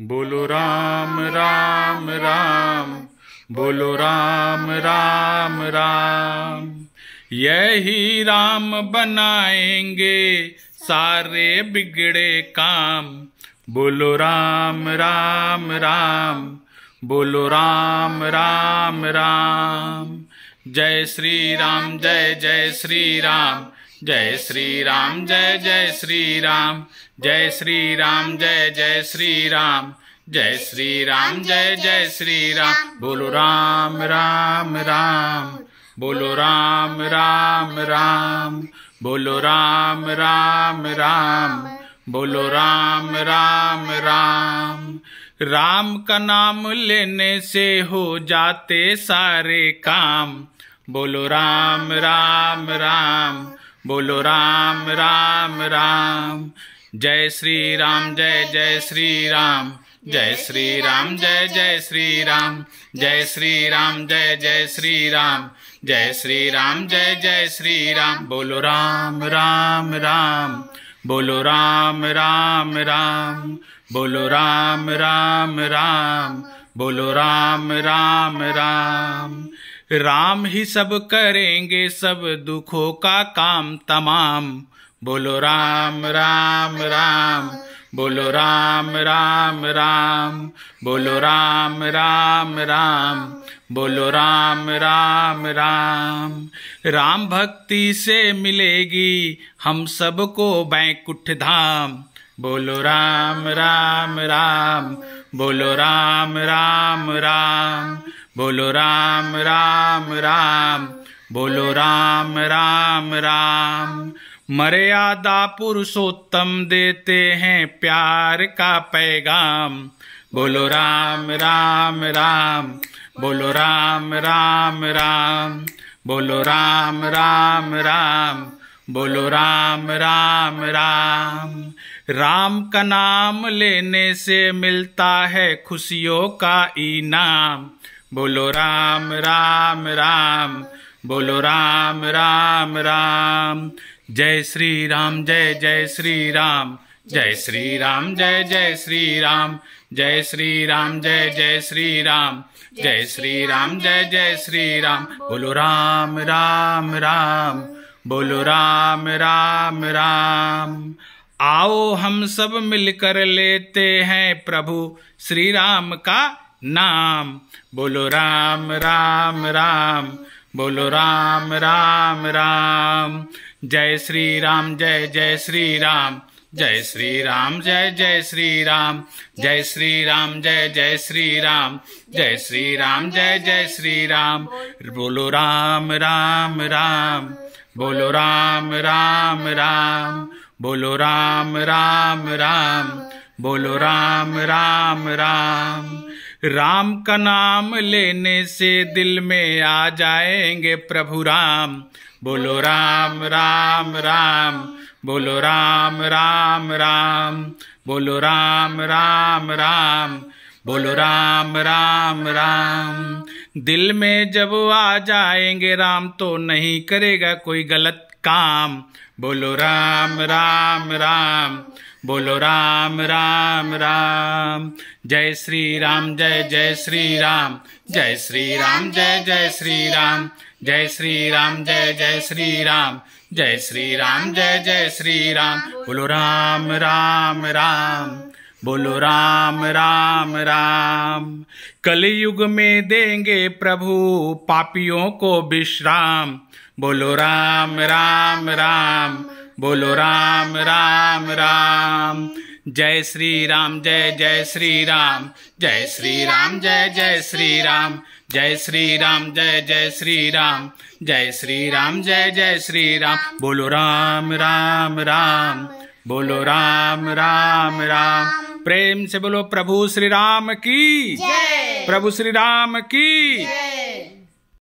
बोलो राम राम राम बोलो राम राम राम यही राम बनाएंगे सारे बिगड़े काम बोलो राम राम राम बोलो राम राम राम जय श्री राम जय जय श्री राम जय श्री राम जय जय श्री राम जय श्री राम जय जय श्री राम जय श्री राम जय जय श्री राम बोलो राम राम राम बोलो राम राम राम बोलो राम राम राम बोलो राम राम राम राम का नाम लेने से हो जाते सारे काम बोलो राम राम राम बोलो राम राम राम जय श्री राम जय जय श्री राम जय श्री राम जय जय श्री राम जय श्री राम जय जय श्री राम जय श्री राम जय जय श्री राम बोलो राम राम राम बोलो राम राम राम बोलो राम राम राम बोलो राम राम राम राम ही सब करेंगे सब दुखों का काम तमाम बोलो राम राम राम बोलो राम राम राम बोलो राम राम राम बोलो राम राम राम राम भक्ति से मिलेगी हम सबको बैकुंठ धाम बोलो राम राम राम बोलो राम राम राम बोलो राम राम राम बोलो राम राम राम मर्यादा पुरुषोत्तम देते हैं प्यार का पैगाम बोलो राम राम राम बोलो राम राम राम बोलो राम राम राम बोलो राम राम राम राम का नाम लेने से मिलता है खुशियों का इनाम बोलो राम राम राम बोलो राम राम राम जय श्री राम जय जय श्री राम जय श्री राम जय जय श्री राम जय श्री राम जय जय श्री राम जय श्री राम जय जय श्री राम बोलो राम राम राम बोलो राम राम राम आओ हम सब मिलकर लेते हैं प्रभु श्री राम का नाम बोलो राम राम राम बोलो राम राम राम जय श्री राम जय जय श्री राम जय श्री राम जय जय श्री राम जय श्री राम जय जय श्री राम जय श्री राम जय जय श्री राम बोलो राम राम राम बोलो राम राम राम बोलो राम राम राम बोलो राम राम राम राम का नाम लेने से दिल में आ जाएंगे प्रभु राम बोलो राम राम राम बोलो राम राम राम बोलो राम राम राम बोलो राम राम राम दिल में जब आ जाएंगे राम तो नहीं करेगा कोई गलत काम बोलो राम राम राम बोलो राम राम राम जय श्री राम जय जय श्री राम जय श्री राम जय जय श्री राम जय श्री राम जय जय श्री राम जय श्री राम जय जय श्री राम बोलो राम राम राम बोलो राम राम राम कलयुग में देंगे प्रभु पापियों को विश्राम बोलो राम राम राम बोलो राम राम राम जय श्री राम जय जय श्री राम जय श्री राम जय जय श्री राम जय श्री राम जय जय श्री राम जय श्री राम जय जय श्री राम बोलो राम राम राम बोलो राम राम राम प्रेम से बोलो प्रभु श्री राम की प्रभु श्री राम की